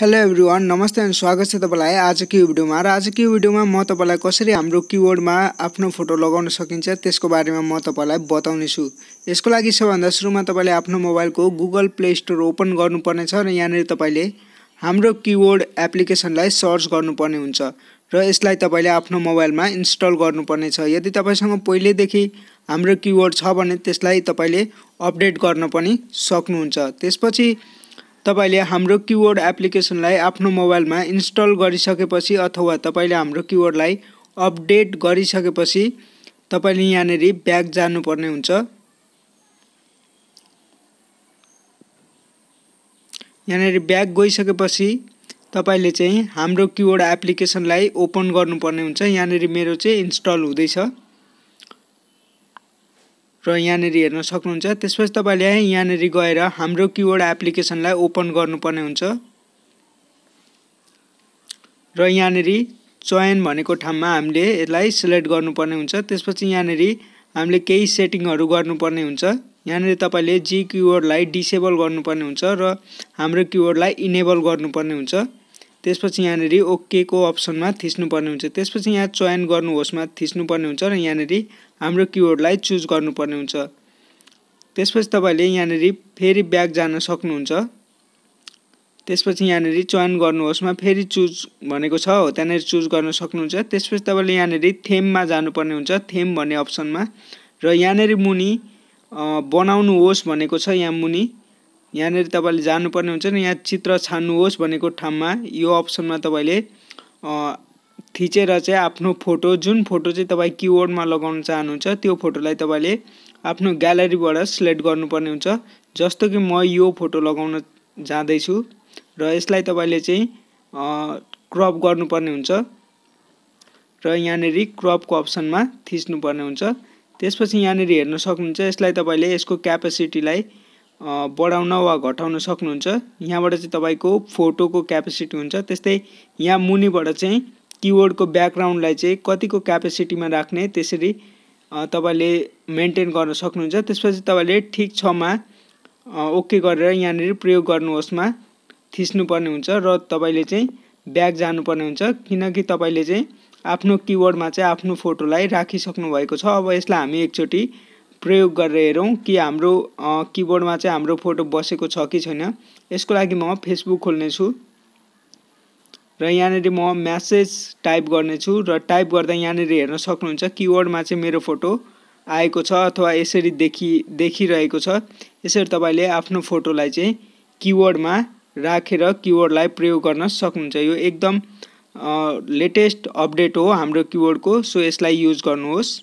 hello everyone नमस्ते अनि स्वागत छ तपाईँलाई आजको यो भिडियोमा र आजको यो भिडियोमा म तपाईँलाई कसरी हाम्रो किबोर्डमा आफ्नो फोटो लगाउन सकिन्छ त्यसको बारेमा म तपाईँलाई बताउने यसको लागि सबैभन्दा सुरुमा तपाईँले आफ्नो मोबाइलको गुगल प्ले स्टोर ओपन गर्नुपर्नेछ र यहाँनिर तपाईँले हाम्रो किबोर्ड एप्लिकेसनलाई सर्च गर्नुपर्ने हुन्छ र यसलाई तपाईँले आफ्नो मोबाइलमा इन्स्टल गर्नुपर्नेछ यदि तपाईँसँग पहिल्यैदेखि हाम्रो किबोर्ड छ भने त्यसलाई तपाईँले अपडेट गर्न पनि सक्नुहुन्छ त्यसपछि तपाईँले हाम्रो किवर्ड एप्लिकेसनलाई आफ्नो मोबाइलमा इन्स्टल गरिसकेपछि अथवा तपाईँले हाम्रो किवर्डलाई अपडेट गरिसकेपछि तपाईँले यहाँनिर ब्याग जानुपर्ने हुन्छ यहाँनिर ब्याग गइसकेपछि तपाईँले चाहिँ हाम्रो किवर्ड एप्लिकेसनलाई ओपन गर्नुपर्ने हुन्छ यहाँनिर मेरो चाहिँ इन्स्टल हुँदैछ र यहाँनिर हेर्न सक्नुहुन्छ त्यसपछि तपाईँले यहाँनिर गएर हाम्रो किवर्ड एप्लिकेसनलाई ओपन गर्नुपर्ने हुन्छ र यहाँनिर चयन भनेको ठाउँमा हामीले यसलाई सिलेक्ट गर्नुपर्ने हुन्छ त्यसपछि यहाँनिर हामीले केही सेटिङहरू गर्नुपर्ने हुन्छ यहाँनिर तपाईँले जी किवर्डलाई डिसेबल गर्नुपर्ने हुन्छ र हाम्रो किवर्डलाई इनेबल गर्नुपर्ने हुन्छ त्यसपछि यहाँनिर ओकेको अप्सनमा थिच्नुपर्ने हुन्छ त्यसपछि यहाँ चयन गर्नुहोस्मा थिच्नुपर्ने हुन्छ र यहाँनिर हाम्रो किवर्डलाई चुज गर्नुपर्ने हुन्छ त्यसपछि तपाईँले यहाँनिर फेरि ब्याक जान सक्नुहुन्छ त्यसपछि यहाँनिर चयन गर्नुहोस्मा फेरि चुज भनेको छ हो त्यहाँनिर चुज गर्न सक्नुहुन्छ त्यसपछि तपाईँले यहाँनिर थेममा जानुपर्ने हुन्छ थेम भन्ने अप्सनमा र यहाँनिर मुनि बनाउनुहोस् भनेको छ यहाँ मुनि यहाँनिर तपाईँले जानुपर्ने हुन्छ नि यहाँ चित्र छान्नुहोस् भनेको ठाउँमा यो अप्सनमा तपाईँले थिचेर चाहिँ आफ्नो फोटो जुन फोटो चाहिँ तपाईँ किबोर्डमा लगाउन चाहनुहुन्छ त्यो फोटोलाई तपाईँले आफ्नो ग्यालेरीबाट सिलेक्ट गर्नुपर्ने हुन्छ जस्तो कि म यो फोटो लगाउन जाँदैछु र यसलाई तपाईँले चाहिँ क्रप गर्नुपर्ने हुन्छ र यहाँनिर क्रपको अप्सनमा थिच्नुपर्ने हुन्छ त्यसपछि यहाँनिर हेर्न सक्नुहुन्छ यसलाई तपाईँले यसको क्यापेसिटीलाई बढाउन वा घटाउन सक्नुहुन्छ यहाँबाट चाहिँ तपाईँको फोटोको क्यापेसिटी हुन्छ त्यस्तै यहाँ मुनिबाट चाहिँ किबोर्डको ब्याकग्राउन्डलाई चाहिँ कतिको क्यापेसिटीमा राख्ने त्यसरी तपाईँले मेन्टेन गर्न सक्नुहुन्छ त्यसपछि तपाईँले ठिक छमा ओके गरेर यहाँनिर प्रयोग गर्नुहोस्मा थिच्नुपर्ने हुन्छ र तपाईँले चाहिँ ब्याक जानुपर्ने हुन्छ किनकि तपाईँले चाहिँ आफ्नो किबोर्डमा चाहिँ आफ्नो फोटोलाई राखिसक्नु भएको छ अब यसलाई हामी एकचोटि प्रयोग गरेर हेरौँ कि हाम्रो किबोर्डमा चाहिँ हाम्रो फोटो बसेको छ कि छैन यसको लागि म फेसबुक खोल्नेछु र यहाँनिर म म्यासेज टाइप गर्नेछु र टाइप गर्दा यहाँनिर हेर्न सक्नुहुन्छ किबोर्डमा चाहिँ मेरो फोटो आएको छ अथवा यसरी देखि देखिरहेको छ यसरी तपाईँले आफ्नो फोटोलाई चाहिँ किबोर्डमा राखेर रा, किवर्डलाई प्रयोग गर्न सक्नुहुन्छ यो एकदम लेटेस्ट अपडेट हो हाम्रो किबोर्डको सो यसलाई युज गर्नुहोस्